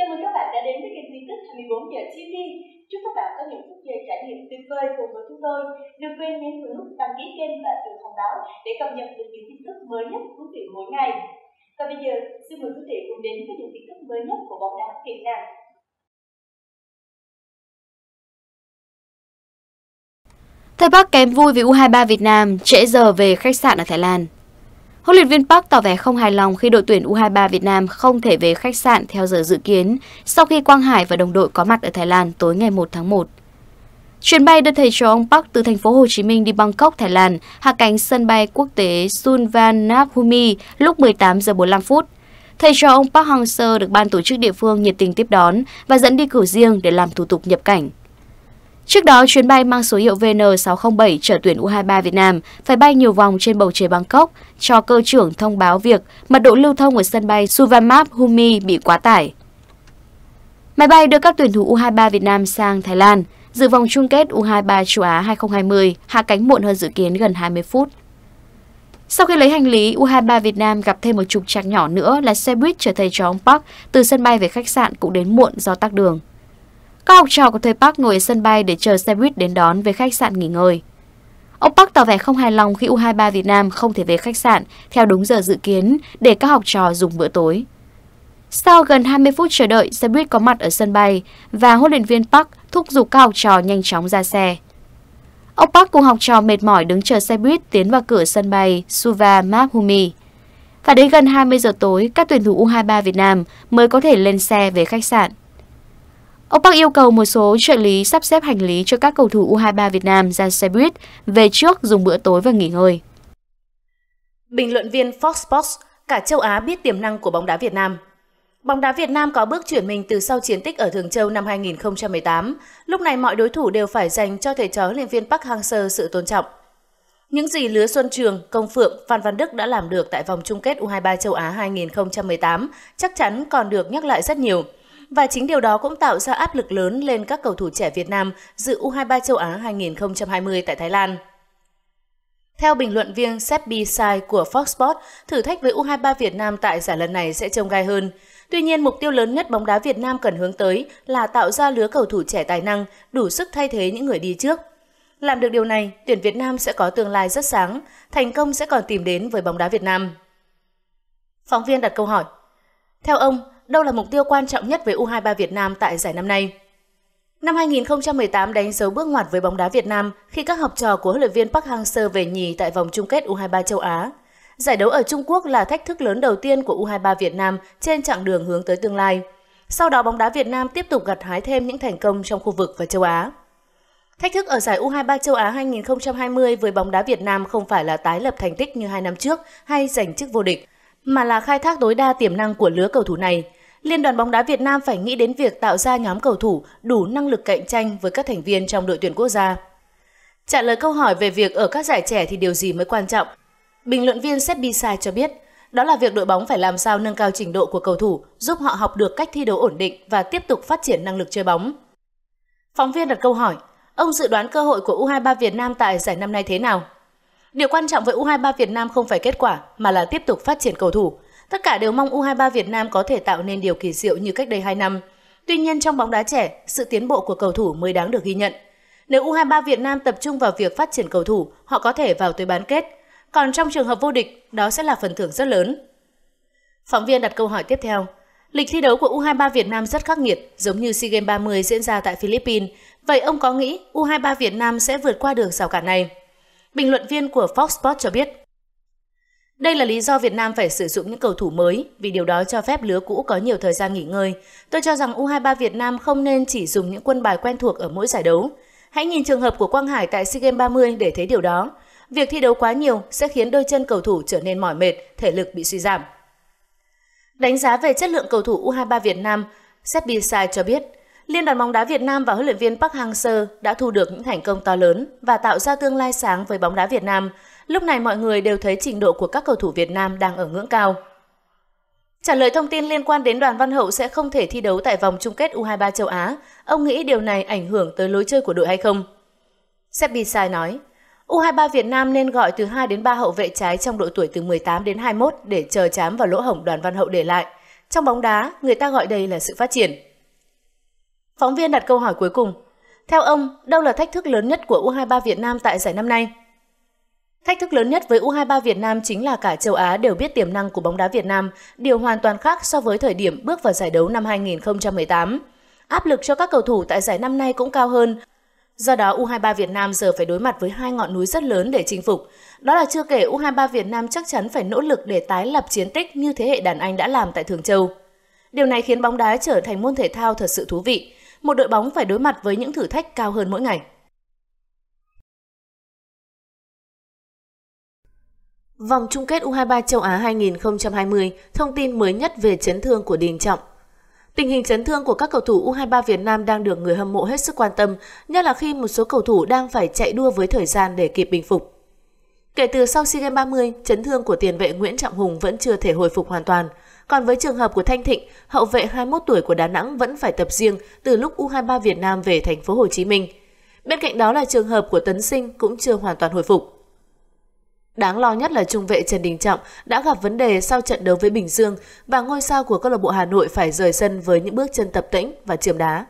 Chào mừng các bạn đã đến với kênh tin tức 24 giờ TV. Chúc các bạn có những phút giây trải nghiệm tuyệt vời cùng với chúng tôi. Đừng quên nhấn vào nút đăng ký kênh và chuông thông báo để cập nhật được những tin tức mới nhất thú vị mỗi ngày. Và bây giờ, xin mời quý vị cùng đến với những tin tức mới nhất của bóng đá Việt Nam. Thầy Park kém vui vì U23 Việt Nam trễ giờ về khách sạn ở Thái Lan. Huấn luyện viên Park tỏ vẻ không hài lòng khi đội tuyển U23 Việt Nam không thể về khách sạn theo giờ dự kiến sau khi Quang Hải và đồng đội có mặt ở Thái Lan tối ngày 1 tháng 1. Chuyến bay đưa thầy trò ông Park từ thành phố Hồ Chí Minh đi Bangkok, Thái Lan, hạ cánh sân bay quốc tế Suvarnabhumi lúc 18 giờ 45 phút. Thầy trò ông Park Hang-seo được ban tổ chức địa phương nhiệt tình tiếp đón và dẫn đi cử riêng để làm thủ tục nhập cảnh. Trước đó, chuyến bay mang số hiệu VN607 chở tuyển U23 Việt Nam phải bay nhiều vòng trên bầu trời Bangkok cho cơ trưởng thông báo việc mật độ lưu thông ở sân bay Suvarnabhumi Humi bị quá tải. Máy bay đưa các tuyển thủ U23 Việt Nam sang Thái Lan, dự vòng chung kết U23 châu Á 2020 hạ cánh muộn hơn dự kiến gần 20 phút. Sau khi lấy hành lý, U23 Việt Nam gặp thêm một trục trặc nhỏ nữa là xe buýt chở thầy chó ông Park từ sân bay về khách sạn cũng đến muộn do tắc đường. Các học trò của thầy Park ngồi ở sân bay để chờ xe buýt đến đón về khách sạn nghỉ ngơi. Ông Park tỏ vẻ không hài lòng khi U23 Việt Nam không thể về khách sạn theo đúng giờ dự kiến để các học trò dùng bữa tối. Sau gần 20 phút chờ đợi, xe buýt có mặt ở sân bay và huấn luyện viên Park thúc giục các học trò nhanh chóng ra xe. Ông Park cùng học trò mệt mỏi đứng chờ xe buýt tiến vào cửa sân bay Suva Maphumi. Và đến gần 20 giờ tối, các tuyển thủ U23 Việt Nam mới có thể lên xe về khách sạn. Ông Park yêu cầu một số trợ lý sắp xếp hành lý cho các cầu thủ U23 Việt Nam ra xe buýt về trước dùng bữa tối và nghỉ ngơi. Bình luận viên Fox Sports, cả châu Á biết tiềm năng của bóng đá Việt Nam. Bóng đá Việt Nam có bước chuyển mình từ sau chiến tích ở Thường Châu năm 2018. Lúc này mọi đối thủ đều phải dành cho thầy trò huấn luyện viên Park Hang-seo sự tôn trọng. Những gì Lứa Xuân Trường, Công Phượng, Phan Văn Đức đã làm được tại vòng chung kết U23 châu Á 2018 chắc chắn còn được nhắc lại rất nhiều – và chính điều đó cũng tạo ra áp lực lớn lên các cầu thủ trẻ Việt Nam dự U23 châu Á 2020 tại Thái Lan. Theo bình luận viên Seppi Sai của Fox Sports, thử thách với U23 Việt Nam tại giải lần này sẽ trông gai hơn. Tuy nhiên, mục tiêu lớn nhất bóng đá Việt Nam cần hướng tới là tạo ra lứa cầu thủ trẻ tài năng, đủ sức thay thế những người đi trước. Làm được điều này, tuyển Việt Nam sẽ có tương lai rất sáng, thành công sẽ còn tìm đến với bóng đá Việt Nam. Phóng viên đặt câu hỏi. Theo ông, đâu là mục tiêu quan trọng nhất với U23 Việt Nam tại giải năm nay. Năm 2018 đánh dấu bước ngoặt với bóng đá Việt Nam khi các học trò của huấn luyện viên Park Hang-seo về nhì tại vòng chung kết U23 châu Á. Giải đấu ở Trung Quốc là thách thức lớn đầu tiên của U23 Việt Nam trên chặng đường hướng tới tương lai. Sau đó bóng đá Việt Nam tiếp tục gặt hái thêm những thành công trong khu vực và châu Á. Thách thức ở giải U23 châu Á 2020 với bóng đá Việt Nam không phải là tái lập thành tích như hai năm trước hay giành chức vô địch, mà là khai thác tối đa tiềm năng của lứa cầu thủ này – Liên đoàn bóng đá Việt Nam phải nghĩ đến việc tạo ra nhóm cầu thủ đủ năng lực cạnh tranh với các thành viên trong đội tuyển quốc gia. Trả lời câu hỏi về việc ở các giải trẻ thì điều gì mới quan trọng, bình luận viên Seth Bisai cho biết, đó là việc đội bóng phải làm sao nâng cao trình độ của cầu thủ, giúp họ học được cách thi đấu ổn định và tiếp tục phát triển năng lực chơi bóng. Phóng viên đặt câu hỏi, ông dự đoán cơ hội của U23 Việt Nam tại giải năm nay thế nào? Điều quan trọng với U23 Việt Nam không phải kết quả mà là tiếp tục phát triển cầu thủ, Tất cả đều mong U23 Việt Nam có thể tạo nên điều kỳ diệu như cách đây 2 năm. Tuy nhiên trong bóng đá trẻ, sự tiến bộ của cầu thủ mới đáng được ghi nhận. Nếu U23 Việt Nam tập trung vào việc phát triển cầu thủ, họ có thể vào tới bán kết. Còn trong trường hợp vô địch, đó sẽ là phần thưởng rất lớn. Phóng viên đặt câu hỏi tiếp theo. Lịch thi đấu của U23 Việt Nam rất khắc nghiệt, giống như SEA Games 30 diễn ra tại Philippines. Vậy ông có nghĩ U23 Việt Nam sẽ vượt qua được rào cản này? Bình luận viên của Fox Sports cho biết, đây là lý do Việt Nam phải sử dụng những cầu thủ mới vì điều đó cho phép lứa cũ có nhiều thời gian nghỉ ngơi. Tôi cho rằng U23 Việt Nam không nên chỉ dùng những quân bài quen thuộc ở mỗi giải đấu. Hãy nhìn trường hợp của Quang Hải tại SEA Games 30 để thấy điều đó. Việc thi đấu quá nhiều sẽ khiến đôi chân cầu thủ trở nên mỏi mệt, thể lực bị suy giảm. Đánh giá về chất lượng cầu thủ U23 Việt Nam, Seppi Sai cho biết, Liên đoàn bóng đá Việt Nam và huấn luyện viên Park Hang-seo đã thu được những thành công to lớn và tạo ra tương lai sáng với bóng đá Việt Nam – Lúc này mọi người đều thấy trình độ của các cầu thủ Việt Nam đang ở ngưỡng cao. Trả lời thông tin liên quan đến đoàn Văn Hậu sẽ không thể thi đấu tại vòng chung kết U23 châu Á, ông nghĩ điều này ảnh hưởng tới lối chơi của đội hay không? Seppi Sai nói, U23 Việt Nam nên gọi từ 2 đến 3 hậu vệ trái trong độ tuổi từ 18 đến 21 để chờ chám vào lỗ hổng đoàn Văn Hậu để lại. Trong bóng đá, người ta gọi đây là sự phát triển. Phóng viên đặt câu hỏi cuối cùng. Theo ông, đâu là thách thức lớn nhất của U23 Việt Nam tại giải năm nay? Thách thức lớn nhất với U23 Việt Nam chính là cả châu Á đều biết tiềm năng của bóng đá Việt Nam, điều hoàn toàn khác so với thời điểm bước vào giải đấu năm 2018. Áp lực cho các cầu thủ tại giải năm nay cũng cao hơn. Do đó U23 Việt Nam giờ phải đối mặt với hai ngọn núi rất lớn để chinh phục. Đó là chưa kể U23 Việt Nam chắc chắn phải nỗ lực để tái lập chiến tích như thế hệ đàn anh đã làm tại Thường Châu. Điều này khiến bóng đá trở thành môn thể thao thật sự thú vị. Một đội bóng phải đối mặt với những thử thách cao hơn mỗi ngày. Vòng chung kết U23 châu Á 2020, thông tin mới nhất về chấn thương của Đình Trọng. Tình hình chấn thương của các cầu thủ U23 Việt Nam đang được người hâm mộ hết sức quan tâm, nhất là khi một số cầu thủ đang phải chạy đua với thời gian để kịp bình phục. Kể từ sau SEA Games 30, chấn thương của tiền vệ Nguyễn Trọng Hùng vẫn chưa thể hồi phục hoàn toàn. Còn với trường hợp của Thanh Thịnh, hậu vệ 21 tuổi của Đà Nẵng vẫn phải tập riêng từ lúc U23 Việt Nam về thành phố Hồ Chí Minh. Bên cạnh đó là trường hợp của Tấn Sinh cũng chưa hoàn toàn hồi phục. Đáng lo nhất là trung vệ Trần Đình Trọng đã gặp vấn đề sau trận đấu với Bình Dương và ngôi sao của câu lạc bộ Hà Nội phải rời sân với những bước chân tập tĩnh và chiếm đá.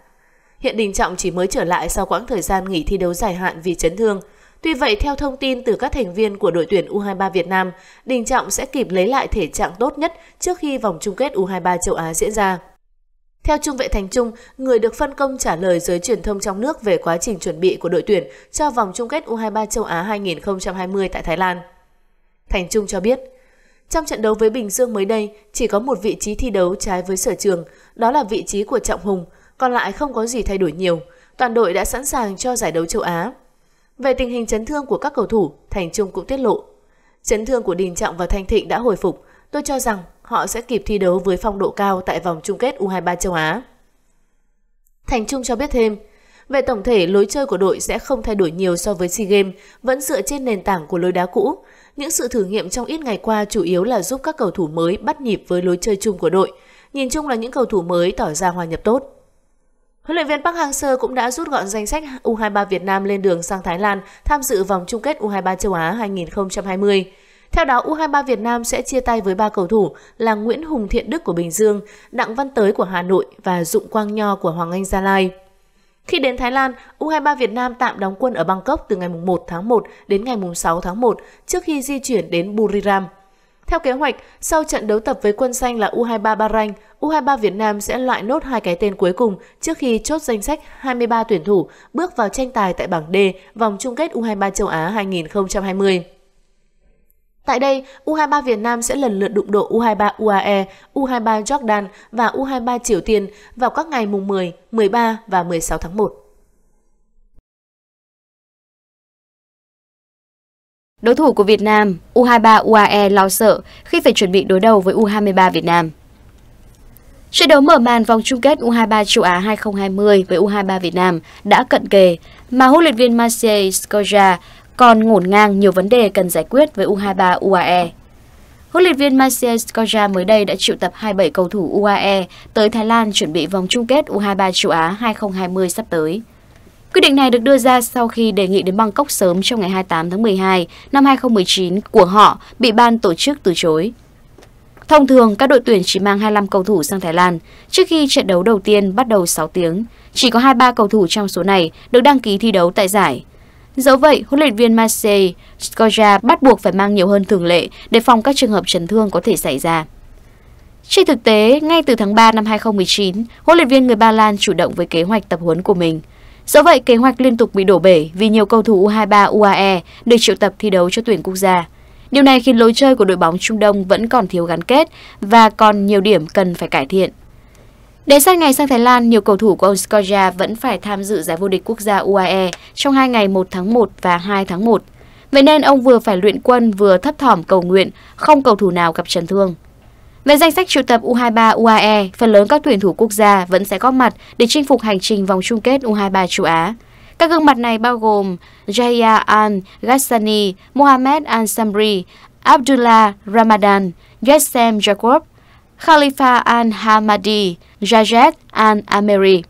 Hiện Đình Trọng chỉ mới trở lại sau quãng thời gian nghỉ thi đấu dài hạn vì chấn thương. Tuy vậy, theo thông tin từ các thành viên của đội tuyển U23 Việt Nam, Đình Trọng sẽ kịp lấy lại thể trạng tốt nhất trước khi vòng chung kết U23 châu Á diễn ra. Theo trung vệ Thành Trung, người được phân công trả lời giới truyền thông trong nước về quá trình chuẩn bị của đội tuyển cho vòng chung kết U23 châu Á 2020 tại Thái Lan. Thành Trung cho biết, trong trận đấu với Bình Dương mới đây, chỉ có một vị trí thi đấu trái với sở trường, đó là vị trí của Trọng Hùng, còn lại không có gì thay đổi nhiều. Toàn đội đã sẵn sàng cho giải đấu châu Á. Về tình hình chấn thương của các cầu thủ, Thành Trung cũng tiết lộ. Chấn thương của Đình Trọng và Thanh Thịnh đã hồi phục. Tôi cho rằng họ sẽ kịp thi đấu với phong độ cao tại vòng chung kết U23 châu Á. Thành Trung cho biết thêm, về tổng thể, lối chơi của đội sẽ không thay đổi nhiều so với SEA Games, vẫn dựa trên nền tảng của lối đá cũ. Những sự thử nghiệm trong ít ngày qua chủ yếu là giúp các cầu thủ mới bắt nhịp với lối chơi chung của đội. Nhìn chung là những cầu thủ mới tỏ ra hòa nhập tốt. Huấn luyện viên Park Hang-seo cũng đã rút gọn danh sách U23 Việt Nam lên đường sang Thái Lan tham dự vòng chung kết U23 châu Á 2020. Theo đó, U23 Việt Nam sẽ chia tay với ba cầu thủ là Nguyễn Hùng Thiện Đức của Bình Dương, Đặng Văn Tới của Hà Nội và Dụng Quang Nho của Hoàng Anh Gia Lai. Khi đến Thái Lan, U23 Việt Nam tạm đóng quân ở Bangkok từ ngày 1 tháng 1 đến ngày 6 tháng 1 trước khi di chuyển đến Buriram. Theo kế hoạch, sau trận đấu tập với quân xanh là U23 Bahrain, U23 Việt Nam sẽ loại nốt hai cái tên cuối cùng trước khi chốt danh sách 23 tuyển thủ bước vào tranh tài tại bảng D vòng chung kết U23 châu Á 2020. Tại đây, U23 Việt Nam sẽ lần lượt đụng độ U23 UAE, U23 Jordan và U23 Triều Tiên vào các ngày mùng 10, 13 và 16 tháng 1. Đối thủ của Việt Nam, U23 UAE lo sợ khi phải chuẩn bị đối đầu với U23 Việt Nam. Trận đấu mở màn vòng chung kết U23 châu Á 2020 với U23 Việt Nam đã cận kề mà huấn luyện viên Marseille Scoja còn ngổn ngang nhiều vấn đề cần giải quyết với U23 UAE. Huấn luyện viên Marcel Scorja mới đây đã triệu tập 27 cầu thủ UAE tới Thái Lan chuẩn bị vòng chung kết U23 châu Á 2020 sắp tới. Quyết định này được đưa ra sau khi đề nghị đến Bangkok sớm trong ngày 28 tháng 12 năm 2019 của họ bị ban tổ chức từ chối. Thông thường, các đội tuyển chỉ mang 25 cầu thủ sang Thái Lan trước khi trận đấu đầu tiên bắt đầu 6 tiếng. Chỉ có 23 cầu thủ trong số này được đăng ký thi đấu tại giải. Dẫu vậy, huấn luyện viên Marseille, Scoja bắt buộc phải mang nhiều hơn thường lệ để phòng các trường hợp chấn thương có thể xảy ra. Trên thực tế, ngay từ tháng 3 năm 2019, huấn luyện viên người Ba Lan chủ động với kế hoạch tập huấn của mình. Dẫu vậy, kế hoạch liên tục bị đổ bể vì nhiều cầu thủ U23 UAE được triệu tập thi đấu cho tuyển quốc gia. Điều này khiến lối chơi của đội bóng Trung Đông vẫn còn thiếu gắn kết và còn nhiều điểm cần phải cải thiện. Đến sát ngày sang Thái Lan, nhiều cầu thủ của Oscoria vẫn phải tham dự giải vô địch quốc gia UAE trong hai ngày 1 tháng 1 và 2 tháng 1. Vậy nên ông vừa phải luyện quân vừa thấp thỏm cầu nguyện, không cầu thủ nào gặp chấn thương. Về danh sách triệu tập U23 UAE, phần lớn các tuyển thủ quốc gia vẫn sẽ góp mặt để chinh phục hành trình vòng chung kết U23 châu Á. Các gương mặt này bao gồm Jaya Al-Ghassani, Mohamed Al-Samri, Abdullah Ramadan, Yessem Jacob, Khalifa al-Hamadi, Jajet al-Ameri.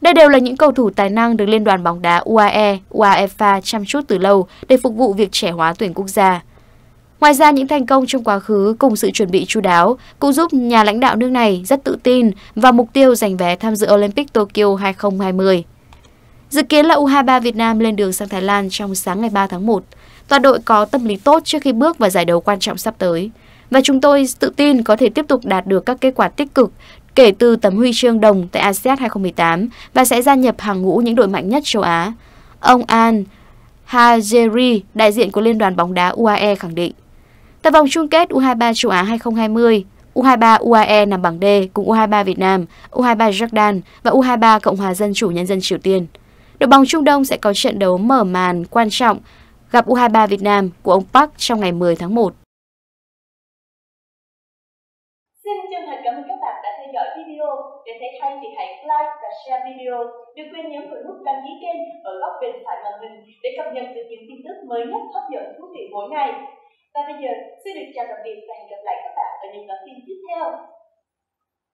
Đây đều là những cầu thủ tài năng được Liên đoàn bóng đá UAE, UAEFA chăm chút từ lâu để phục vụ việc trẻ hóa tuyển quốc gia. Ngoài ra, những thành công trong quá khứ cùng sự chuẩn bị chú đáo cũng giúp nhà lãnh đạo nước này rất tự tin vào mục tiêu giành vé tham dự Olympic Tokyo 2020. Dự kiến là U23 Việt Nam lên đường sang Thái Lan trong sáng ngày 3 tháng 1. Toàn đội có tâm lý tốt trước khi bước vào giải đấu quan trọng sắp tới. Và chúng tôi tự tin có thể tiếp tục đạt được các kết quả tích cực kể từ tấm huy chương đồng tại ASEAN 2018 và sẽ gia nhập hàng ngũ những đội mạnh nhất châu Á. Ông An Hajeri, đại diện của Liên đoàn bóng đá UAE khẳng định. Tại vòng chung kết U23 châu Á 2020, U23 UAE nằm bảng D cùng U23 Việt Nam, U23 Jordan và U23 Cộng hòa Dân chủ Nhân dân Triều Tiên. Đội bóng Trung Đông sẽ có trận đấu mở màn quan trọng gặp U23 Việt Nam của ông Park trong ngày 10 tháng 1. thấy hay thì hãy like và share video. Đừng quên nhấn vào nút đăng ký kênh ở góc bên phải màn hình để cập nhật được những tin tức mới nhất hấp dẫn thú vị mỗi ngày. Và bây giờ, xin được chào tạm biệt và hẹn gặp lại các bạn ở những bản tin tiếp theo.